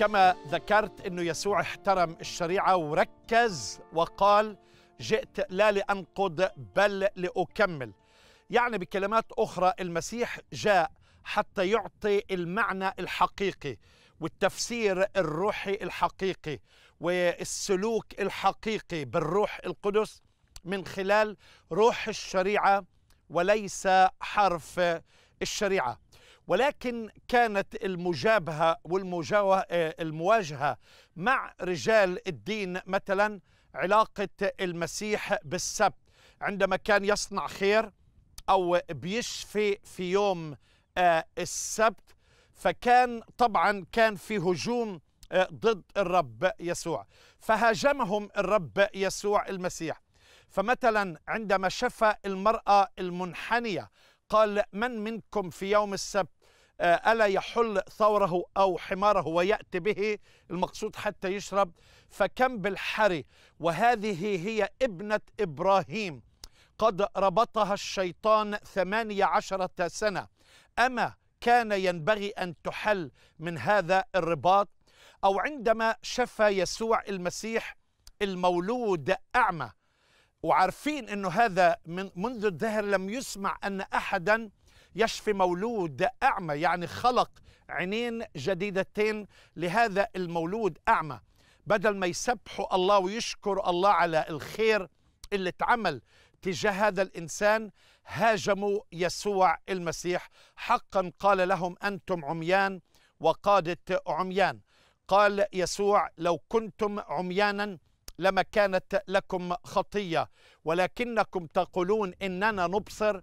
كما ذكرت انه يسوع احترم الشريعه وركز وقال جئت لا لانقض بل لاكمل يعني بكلمات اخرى المسيح جاء حتى يعطي المعنى الحقيقي والتفسير الروحي الحقيقي والسلوك الحقيقي بالروح القدس من خلال روح الشريعه وليس حرف الشريعه ولكن كانت المجابهة والمواجهة آه، مع رجال الدين مثلا علاقة المسيح بالسبت عندما كان يصنع خير أو بيشفي في يوم آه، السبت فكان طبعا كان في هجوم آه، ضد الرب يسوع فهاجمهم الرب يسوع المسيح فمثلا عندما شفى المرأة المنحنية قال من منكم في يوم السبت آه، ألا يحل ثوره أو حماره ويأتي به المقصود حتى يشرب فكم بالحري وهذه هي ابنة إبراهيم قد ربطها الشيطان ثمانية عشرة سنة أما كان ينبغي أن تحل من هذا الرباط أو عندما شفى يسوع المسيح المولود أعمى وعارفين أنه هذا من منذ الدهر لم يسمع أن أحداً يشفي مولود أعمى يعني خلق عينين جديدتين لهذا المولود أعمى بدل ما يسبحوا الله ويشكر الله على الخير اللي اتعمل تجاه هذا الإنسان هاجموا يسوع المسيح حقا قال لهم أنتم عميان وقادة عميان قال يسوع لو كنتم عميانا لما كانت لكم خطية ولكنكم تقولون إننا نبصر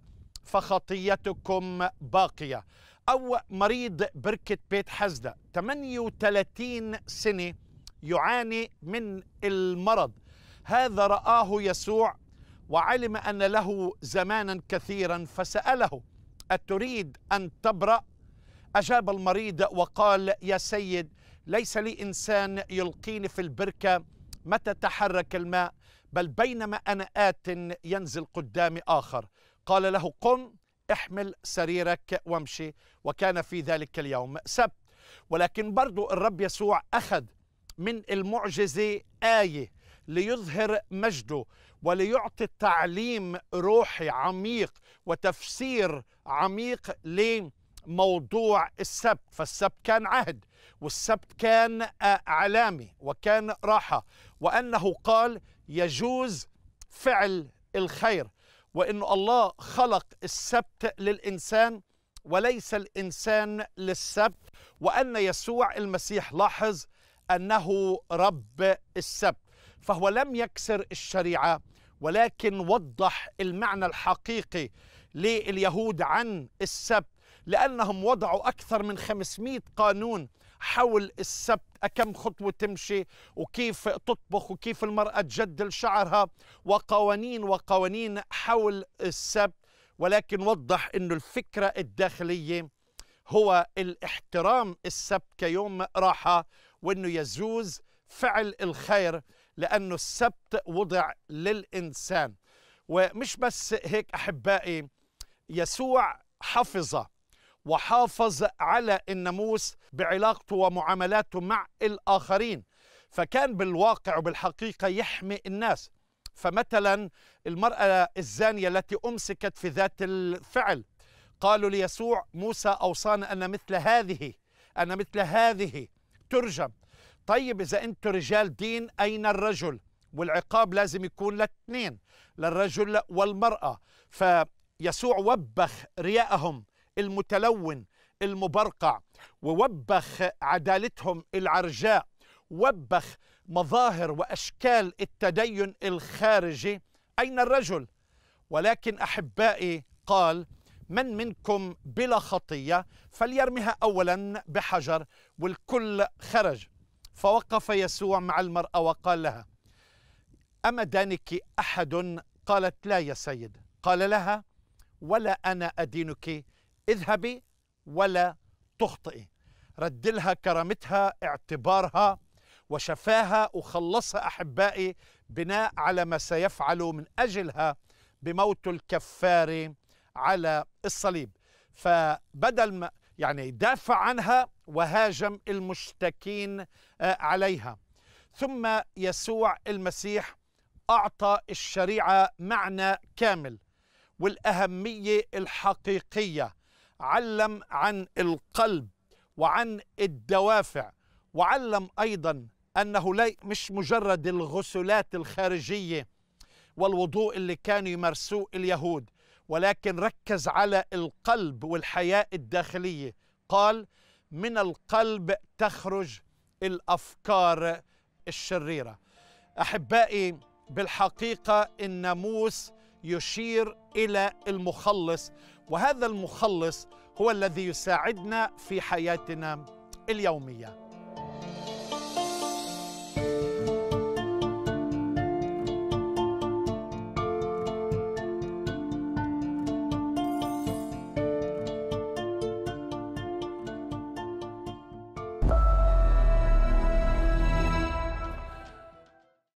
فخطيتكم باقية أو مريض بركة بيت حزدة 38 سنة يعاني من المرض هذا رآه يسوع وعلم أن له زمانا كثيرا فسأله أتريد أن تبرأ؟ أجاب المريض وقال يا سيد ليس لي إنسان يلقيني في البركة متى تحرك الماء بل بينما أنا آت ينزل قدامي آخر قال له قم احمل سريرك وامشي وكان في ذلك اليوم سبت ولكن برضو الرب يسوع أخذ من المعجزة آية ليظهر مجده وليعطي تعليم روحي عميق وتفسير عميق لموضوع السبت فالسبت كان عهد والسبت كان علامة وكان راحة وأنه قال يجوز فعل الخير وانه الله خلق السبت للانسان وليس الانسان للسبت وان يسوع المسيح لاحظ انه رب السبت فهو لم يكسر الشريعه ولكن وضح المعنى الحقيقي لليهود عن السبت لأنهم وضعوا أكثر من 500 قانون حول السبت أكم خطوة تمشي وكيف تطبخ وكيف المرأة تجدل شعرها وقوانين وقوانين حول السبت ولكن وضح أنه الفكرة الداخلية هو الاحترام السبت كيوم راحة وأنه يجوز فعل الخير لأنه السبت وضع للإنسان ومش بس هيك أحبائي يسوع حفظه وحافظ على الناموس بعلاقته ومعاملاته مع الآخرين فكان بالواقع وبالحقيقة يحمي الناس فمثلا المرأة الزانية التي أمسكت في ذات الفعل قالوا ليسوع موسى أوصانا أن مثل هذه أن مثل هذه ترجم طيب إذا أنتم رجال دين أين الرجل والعقاب لازم يكون للاثنين للرجل والمرأة فيسوع وبخ رياءهم المتلون المبرقع ووبخ عدالتهم العرجاء وبخ مظاهر واشكال التدين الخارجي اين الرجل ولكن احبائي قال من منكم بلا خطيه فليرمها اولا بحجر والكل خرج فوقف يسوع مع المراه وقال لها اما دانك احد قالت لا يا سيد قال لها ولا انا ادينك اذهبي ولا تخطئي رد لها كرامتها اعتبارها وشفاها وخلصها أحبائي بناء على ما سيفعل من أجلها بموت الكفار على الصليب فبدل ما يعني دافع عنها وهاجم المشتكين آه، عليها ثم يسوع المسيح أعطى الشريعة معنى كامل والأهمية الحقيقية علم عن القلب وعن الدوافع وعلم ايضا انه مش مجرد الغسلات الخارجيه والوضوء اللي كانوا يمارسوه اليهود ولكن ركز على القلب والحياه الداخليه قال من القلب تخرج الافكار الشريره احبائي بالحقيقه الناموس يشير الى المخلص وهذا المخلص هو الذي يساعدنا في حياتنا اليوميه